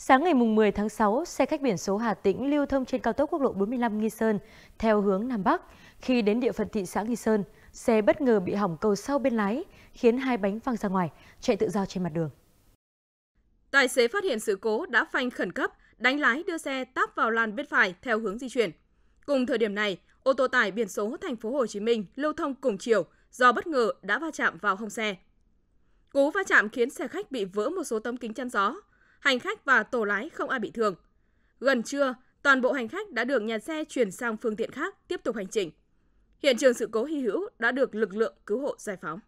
Sáng ngày 10 tháng 6, xe khách biển số Hà Tĩnh lưu thông trên cao tốc quốc lộ 45 Nghi Sơn theo hướng Nam Bắc. Khi đến địa phận thị xã Nghi Sơn, xe bất ngờ bị hỏng cầu sau bên lái, khiến hai bánh văng ra ngoài, chạy tự do trên mặt đường. Tài xế phát hiện sự cố đã phanh khẩn cấp, đánh lái đưa xe táp vào làn bên phải theo hướng di chuyển. Cùng thời điểm này, ô tô tải biển số thành phố Hồ Chí Minh lưu thông cùng chiều do bất ngờ đã va chạm vào hông xe. Cú va chạm khiến xe khách bị vỡ một số tấm kính chắn gió, hành khách và tổ lái không ai bị thương. Gần trưa, toàn bộ hành khách đã được nhà xe chuyển sang phương tiện khác tiếp tục hành trình. Hiện trường sự cố hy hữu đã được lực lượng cứu hộ giải phóng.